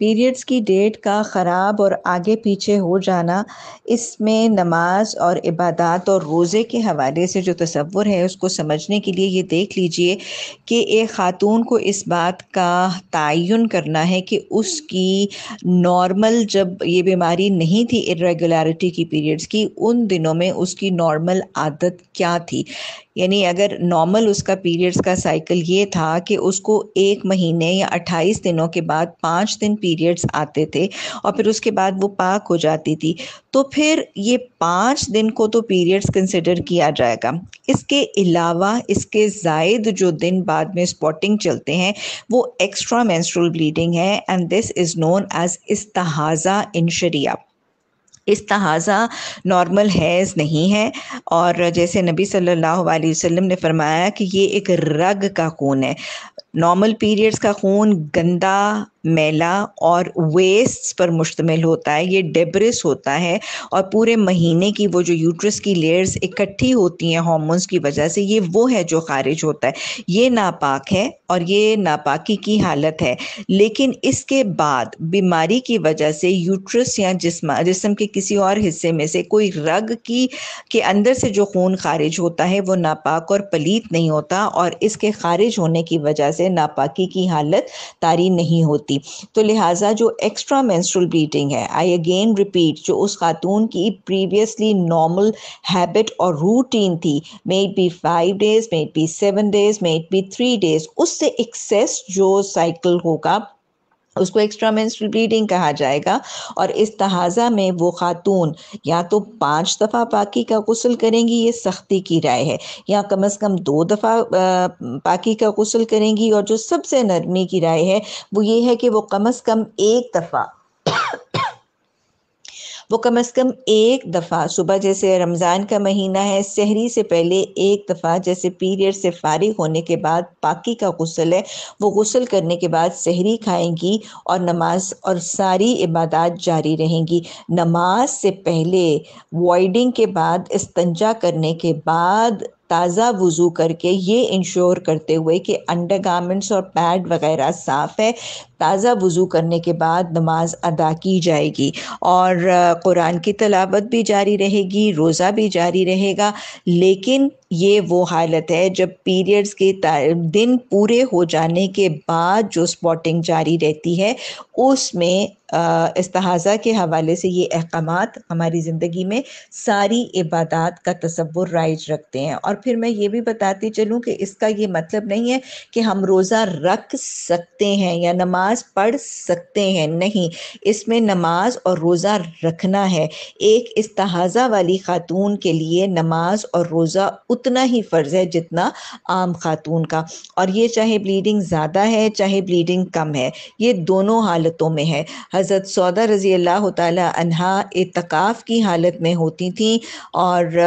periods की date का ख़राब और आगे पीछे हो जाना इसमें नमाज और इबादत और रोज़े के हवाले से जो तस्वुर है उसको समझने के लिए ये देख लीजिए कि एक ख़ातून को इस बात का तयन करना है कि उसकी नॉर्मल जब ये बीमारी नहीं थी इरेगुलरिटी की पीरियड्स की उन दिनों में उसकी नॉर्मल आदत क्या थी यानी अगर नॉर्मल उसका पीरियड्स का साइकिल ये था कि उसको एक महीने या अट्ठाईस दिनों के बाद पाँच दिन पीरियड्स आते थे और फिर उसके बाद वो पाक हो जाती थी तो फिर ये पाँच दिन को तो पीरियड्स कंसिडर किया जाएगा इसके अलावा इसके जायद जो दिन बाद में स्पॉटिंग चलते हैं वो एक्स्ट्रा मैंस्ट्रल ब्लीडिंग है and this is known as इस्तहाज़ा इन शरिया इस तहाज़ा नॉर्मल हैज़ नहीं है और जैसे नबी सल्लल्लाहु अलैहि वसल्लम ने फरमाया कि ये एक रग का खून है नॉर्मल पीरियड्स का खून गंदा मेला और वेस्ट पर मुश्तमिल होता है ये डेब्रिस होता है और पूरे महीने की वो जो यूट्रस की लेयर्स इकट्ठी होती हैं हॉर्मोन्स की वजह से ये वो है जो खारिज होता है ये नापाक है और ये नापाकी की हालत है लेकिन इसके बाद बीमारी की वजह से यूट्रस या जिसम जिसम के किसी और हिस्से में से कोई रग की के अंदर से जो खून खारिज होता है वो नापाक और पलीत नहीं होता और इसके खारिज होने की वजह से नापाकी की हालत तारी नहीं होती होती तो लिहाजा जो एक्स्ट्रा मैंस्ट्रल ब्लीडिंग है आई अगेन रिपीट जो उस खातून की प्रीवियसली नॉर्मल हैबिट और रूटीन थी may it be five days may it be seven days may it be three days उससे एक्सेस जो साइकिल होगा उसको एक्स्ट्रा मेंस्ट्रुअल ब्लीडिंग कहा जाएगा और इस तहाजा में वो खातून या तो पाँच दफ़ा पाकी का गसल करेंगी ये सख्ती की राय है या कम अज़ कम दो दफ़ा पाकी का गसल करेंगी और जो सबसे नरमी की राय है वो ये है कि वो कम अज़ कम एक दफ़ा वो कम से कम एक दफ़ा सुबह जैसे रमज़ान का महीना है सहरी से पहले एक दफ़ा जैसे पीरियड से फारिग होने के बाद पाकि का गसल है वो गसल करने के बाद सहरी खाएंगी और नमाज और सारी इबादत जारी रहेंगी नमाज से पहले वाइडिंग के बाद इस्तंजा करने के बाद ताज़ा वज़ू करके ये इंश्योर करते हुए कि अंडर गारमेंट्स और पैड वगैरह साफ़ है ताज़ा वज़ू करने के बाद नमाज अदा की जाएगी और कुरान की तलावत भी जारी रहेगी रोज़ा भी जारी रहेगा लेकिन ये वो हालत है जब पीरियड्स के दिन पूरे हो जाने के बाद जो स्पॉटिंग जारी रहती है उसमें इसतहाज़ा के हवाले से ये अहकाम हमारी ज़िंदगी में सारी इबादत का तस्वुर राइज रखते हैं और फिर मैं ये भी बताती चलूँ कि इसका ये मतलब नहीं है कि हम रोज़ा रख सकते हैं या नमाज पढ़ सकते हैं नहीं इसमें नमाज और रोज़ा रखना है एक इसतहाज़ा वाली ख़ातून के लिए नमाज और रोज़ा उतना ही फ़र्ज़ है जितना आम खातून का और ये चाहे ब्लीडिंग ज़्यादा है चाहे ब्लीडिंग कम है ये दोनों हालतों में है हज़रत सौदा रज़ी अल्लाह तहा इतकाफ़ की हालत में होती थी और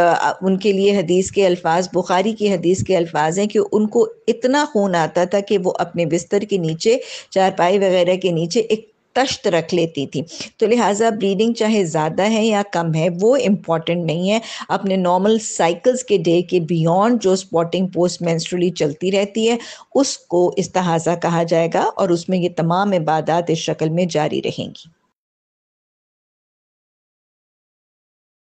उनके लिए हदीस के अल्फाज बुखारी की हदीस के अल्फाज हैं कि उनको इतना खून आता था कि वो अपने बिस्तर के नीचे चारपाई वगैरह के नीचे एक तश्त रख लेती थी तो लिहाजा ब्लीडिंग चाहे ज़्यादा है या कम है वो इम्पॉर्टेंट नहीं है अपने नॉर्मल साइकिल्स के डे के बियॉन्ड जो स्पॉटिंग पोस्ट मैंस्ट्रली चलती रहती है उसको इस्तहाजा कहा जाएगा और उसमें ये तमाम इबादत इस शक्ल में जारी रहेंगी